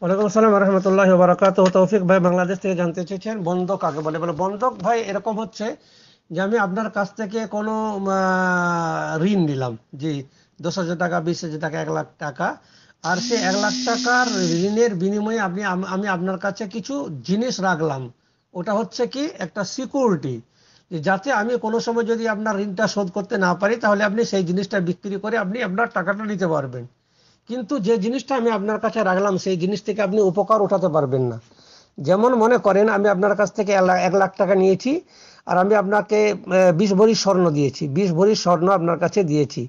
ওয়ালাইকুম আসসালাম রহমতুল্লাহ বারাকাত তৌফিক ভাই বাংলাদেশ থেকে জানতে চেয়েছেন বন্ধক কাকে বলে বলে বন্ধক ভাই এরকম হচ্ছে যে আমি আপনার কাছ থেকে কোনো ঋণ নিলাম জি দশ হাজার টাকা বিশ হাজার টাকা এক লাখ টাকা আর সে এক লাখ টাকার ঋণের বিনিময়ে আপনি আমি আপনার কাছে কিছু জিনিস রাখলাম ওটা হচ্ছে কি একটা সিকিউরিটি যাতে আমি কোনো সময় যদি আপনার ঋণটা শোধ করতে না পারি তাহলে আপনি সেই জিনিসটা বিক্রি করে আপনি আপনার টাকাটা নিতে পারবেন কিন্তু যে জিনিসটা আমি আপনার কাছে রাখলাম সেই জিনিস থেকে আপনি উপকার উঠাতে পারবেন না যেমন মনে করেন আমি আপনার কাছ থেকে এক লাখ টাকা নিয়েছি আর আমি আপনাকে বিশ ভরি স্বর্ণ দিয়েছি বিশ ভরি স্বর্ণ আপনার কাছে দিয়েছি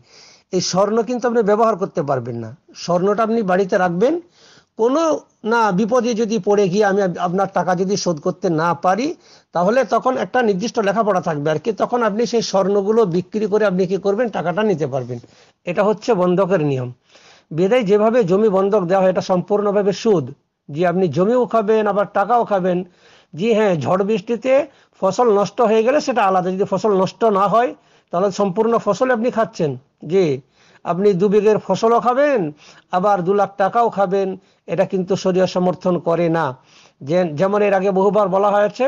এই স্বর্ণ কিন্তু আপনি ব্যবহার করতে পারবেন না স্বর্ণটা আপনি বাড়িতে রাখবেন কোনো না বিপদে যদি পড়ে গিয়ে আমি আপনার টাকা যদি শোধ করতে না পারি তাহলে তখন একটা নির্দিষ্ট লেখাপড়া থাকবে আর কি তখন আপনি সেই স্বর্ণগুলো বিক্রি করে আপনি কি করবেন টাকাটা নিতে পারবেন এটা হচ্ছে বন্ধকের নিয়ম বেদায় যেভাবে জমি বন্ধক দেওয়া হয় এটা সম্পূর্ণভাবে সুদ যে আপনি জমিও খাবেন আবার টাকাও খাবেন জি হ্যাঁ ঝড় বৃষ্টিতে ফসল নষ্ট হয়ে গেলে সেটা আলাদা যদি ফসল নষ্ট না হয় তাহলে সম্পূর্ণ ফসল আপনি খাচ্ছেন জি আপনি দু বিঘের ফসলও খাবেন আবার দু লাখ টাকাও খাবেন এটা কিন্তু শরীয় সমর্থন করে না যেমন এর আগে বহুবার বলা হয়েছে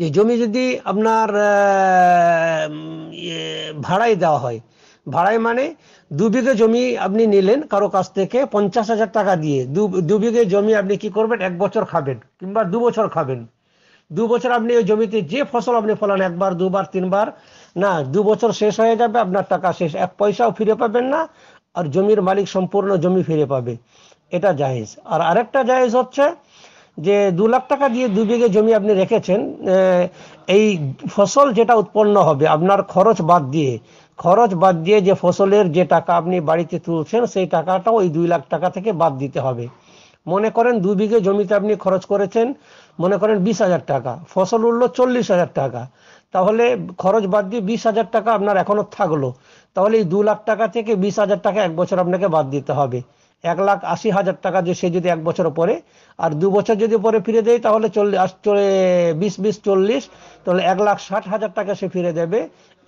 যে জমি যদি আপনার ইয়ে, ভাড়াই দেওয়া হয় ভাড়ায় মানে দু বিঘে জমি আপনি নিলেন কারো কাছ থেকে পঞ্চাশ হাজার টাকা দিয়ে দু বিঘে জমি আপনি কি করবেন এক বছর খাবেন কিংবা দু বছর খাবেন দু বছর আপনি ওই জমিতে যে ফসল আপনি ফলান একবার দুবার তিনবার না দু বছর শেষ হয়ে যাবে আপনার টাকা শেষ এক পয়সাও ফিরে পাবেন না আর জমির মালিক সম্পূর্ণ জমি ফিরে পাবে এটা জাহেজ আর আরেকটা জাহেজ হচ্ছে যে দু লাখ টাকা দিয়ে দু বিঘে জমি আপনি রেখেছেন এই ফসল যেটা উৎপন্ন হবে আপনার খরচ বাদ দিয়ে খরচ বাদ দিয়ে যে ফসলের যে টাকা আপনি বাড়িতে তুলছেন সেই টাকাটাও ওই দুই লাখ টাকা থেকে বাদ দিতে হবে মনে করেন দু বিঘে জমিতে আপনি খরচ করেছেন মনে করেন বিশ হাজার টাকা ফসল উঠল চল্লিশ হাজার টাকা তাহলে খরচ বাদ দিয়ে বিশ হাজার টাকা আপনার এখনো থাকলো তাহলে এই দু লাখ টাকা থেকে বিশ হাজার টাকা এক বছর আপনাকে বাদ দিতে হবে এক লাখ আশি হাজার টাকা যে সে যদি এক বছর পরে আর দু বছর যদি পরে ফিরে দেয় তাহলে চল্লিশ বিশ বিশ চল্লিশ তাহলে এক লাখ ষাট হাজার টাকা সে ফিরে দেবে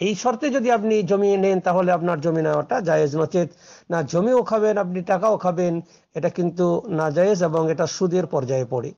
এই শর্তে যদি আপনি জমি নেন তাহলে আপনার জমি নেওয়াটা জায়েজ নচেত না জমিও খাবেন আপনি টাকাও খাবেন এটা কিন্তু না জায়েজ এবং এটা সুদের পর্যায়ে পড়ে